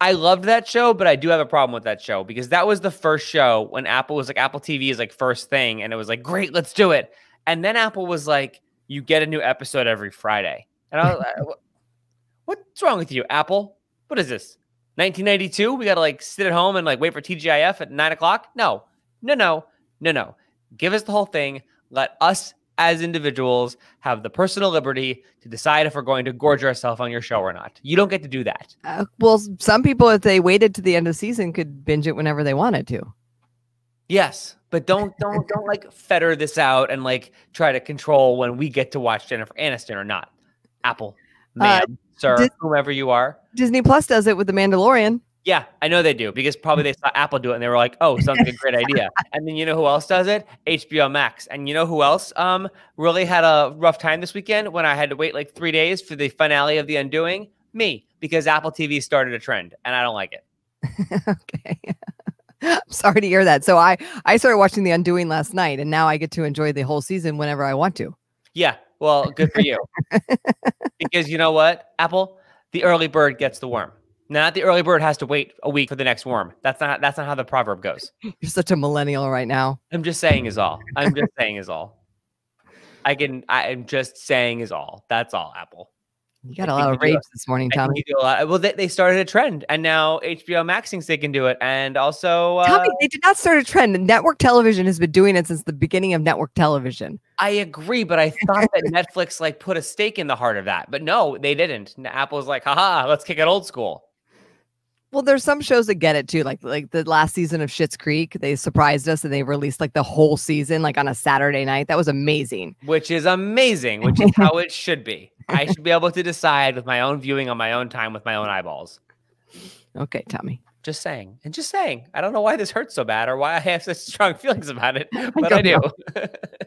I loved that show, but I do have a problem with that show because that was the first show when Apple was like Apple TV is like first thing and it was like great, let's do it. And then Apple was like you get a new episode every Friday. And I was like what's wrong with you, Apple? What is this? 1992? We got to like sit at home and like wait for TGIF at nine o'clock? No, no, no, no, no. Give us the whole thing. Let us as individuals have the personal liberty to decide if we're going to gorge ourselves on your show or not. You don't get to do that. Uh, well, some people, if they waited to the end of the season, could binge it whenever they wanted to. Yes, but don't don't don't like fetter this out and like try to control when we get to watch Jennifer Aniston or not. Apple, uh, man, uh, sir, Dis- whomever you are. Disney Plus does it with The Mandalorian. Yeah, I know they do because probably they saw Apple do it and they were like, "Oh, sounds like a great idea." And then you know who else does it? HBO Max. And you know who else um really had a rough time this weekend when I had to wait like 3 days for the finale of The Undoing? Me, because Apple TV started a trend and I don't like it. okay. I'm sorry to hear that. So I I started watching The Undoing last night and now I get to enjoy the whole season whenever I want to. Yeah. Well, good for you. because you know what? Apple, the early bird gets the worm. Not the early bird has to wait a week for the next worm. That's not that's not how the proverb goes. You're such a millennial right now. I'm just saying is all. I'm just saying is all. I can I am just saying is all. That's all, Apple. You got a lot of rage this morning, Tommy. Well, they, they, started a trend, and now HBO Max thinks they can do it. And also, uh, Tommy, they did not start a trend. Network television has been doing it since the beginning of network television. I agree, but I thought that Netflix like put a stake in the heart of that, but no, they didn't. Apple's like, haha, let's kick it old school. Well, there's some shows that get it too. Like like the last season of Schitt's Creek, they surprised us and they released like the whole season like on a Saturday night. That was amazing. Which is amazing, which is how it should be. I should be able to decide with my own viewing on my own time with my own eyeballs. Okay, Tommy. Just saying. And just saying. I don't know why this hurts so bad or why I have such strong feelings about it, but I, I do.